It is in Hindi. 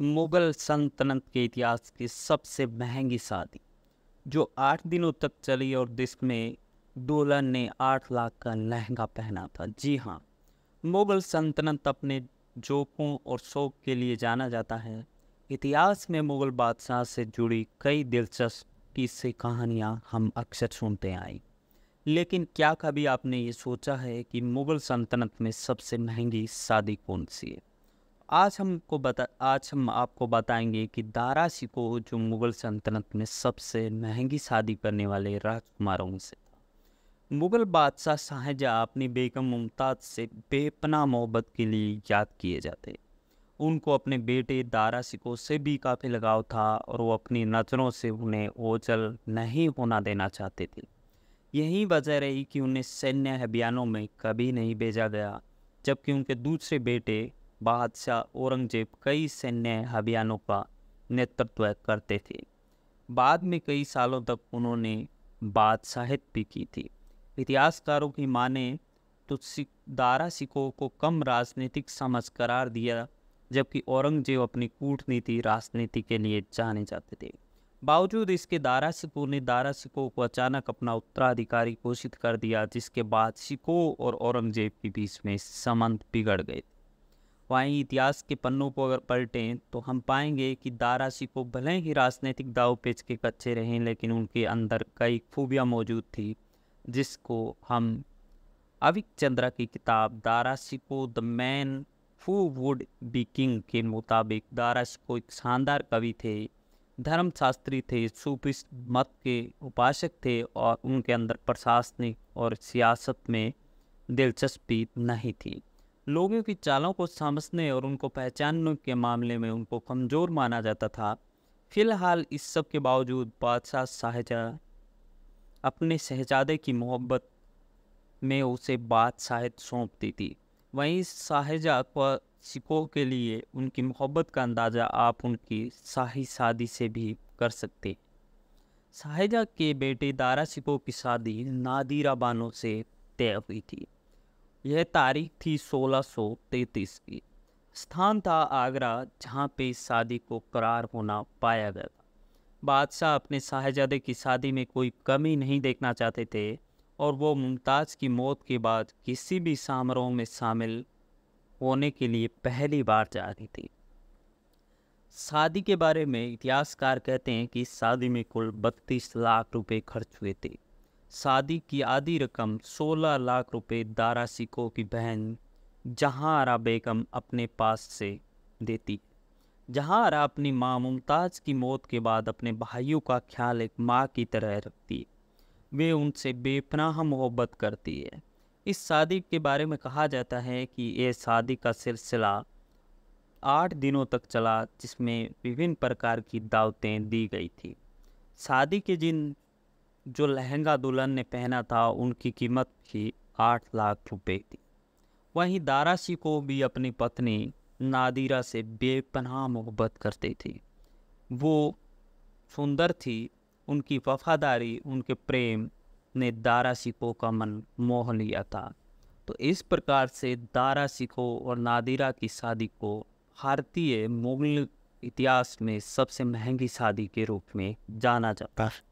मुग़ल सल्तनत के इतिहास की सबसे महंगी शादी जो आठ दिनों तक चली और जिसमें दुल्हन ने आठ लाख का लहंगा पहना था जी हाँ मुग़ल सल्तनत अपने जोकों और शौक के लिए जाना जाता है इतिहास में मुग़ल बादशाह से जुड़ी कई दिलचस्प किस्से कहानियाँ हम अक्सर सुनते आए लेकिन क्या कभी आपने ये सोचा है कि मुग़ल सल्तनत में सबसे महंगी शादी कौन सी है आज हमको बता आज हम आपको बताएंगे कि दारा को जो मुग़ल सल्तनत में सबसे महंगी शादी करने वाले राजकुमारों से मुग़ल बादशाह शाहजहाँ अपनी बेगम मुमताज़ से बेपना मोहब्बत के लिए याद किए जाते उनको अपने बेटे दारा सिको से भी काफ़ी लगाव था और वो अपनी नज़रों से उन्हें ओझल नहीं होना देना चाहते थे यही वजह रही कि उन्हें सैन्य अभियानों में कभी नहीं भेजा गया जबकि उनके दूसरे बेटे बादशाह औरंगजेब कई सैन्य अभियानों का नेतृत्व करते थे बाद में कई सालों तक उन्होंने बादशाहित भी की थी इतिहासकारों की माने तो सिख दारा सिखों को कम राजनीतिक समझ करार दिया जबकि औरंगजेब अपनी कूटनीति राजनीति के लिए जाने जाते थे बावजूद इसके दारा सिखों ने दारा सिखों को अचानक अपना उत्तराधिकारी घोषित कर दिया जिसके बाद सिखों और औरंगजेब के बीच में संबंध बिगड़ गए थे वहीं इतिहास के पन्नों को अगर पलटें तो हम पाएंगे कि दारा शिको भले ही राजनीतिक दाव पेच के कच्चे रहें लेकिन उनके अंदर कई खूबियाँ मौजूद थी जिसको हम अविक चंद्रा की किताब Dara Shikoh the man who would be king के मुताबिक दारा शिको एक शानदार कवि थे धर्मशास्त्री थे सूफी मत के उपासक थे और उनके अंदर प्रशासनिक और सियासत में दिलचस्पी नहीं थी लोगों की चालों को समझने और उनको पहचानने के मामले में उनको कमज़ोर माना जाता था फिलहाल इस सब के बावजूद बादशाह शाहजहाँ अपने शहजादे की मोहब्बत में उसे बादशाह सौंपती थी वहीं शाहजहाँ पर सिखों के लिए उनकी मोहब्बत का अंदाज़ा आप उनकी शाही शादी से भी कर सकते शाहजहाँ के बेटे दारा सिखों की शादी नादिरा बानों से तय हुई थी यह तारीख थी 1633 की स्थान था आगरा जहाँ पे शादी को करार होना पाया गया था बादशाह अपने शाहजादे की शादी में कोई कमी नहीं देखना चाहते थे और वो मुमताज़ की मौत के बाद किसी भी समारोह में शामिल होने के लिए पहली बार जा रही थी शादी के बारे में इतिहासकार कहते हैं कि शादी में कुल बत्तीस लाख रुपए खर्च हुए थे शादी की आधी रकम 16 लाख रुपए दारा सिको की बहन जहाँरा बेगम अपने पास से देती जहाँरा अपनी माँ मुमताज़ की मौत के बाद अपने भाइयों का ख्याल एक माँ की तरह रखती है वे उनसे बेपनाह मोहब्बत करती है इस शादी के बारे में कहा जाता है कि ये शादी का सिलसिला आठ दिनों तक चला जिसमें विभिन्न प्रकार की दावतें दी गई थी शादी के जिन जो लहंगा दुल्हन ने पहना था उनकी कीमत भी आठ लाख रुपए थी वहीं सिंह को भी अपनी पत्नी नादिरा से बेपनाह मोहब्बत करते थे वो सुंदर थी उनकी वफादारी उनके प्रेम ने दारा सिको का मन मोह लिया था तो इस प्रकार से दारा सिको और नादिरा की शादी को भारतीय मुगल इतिहास में सबसे महंगी शादी के रूप में जाना जाता है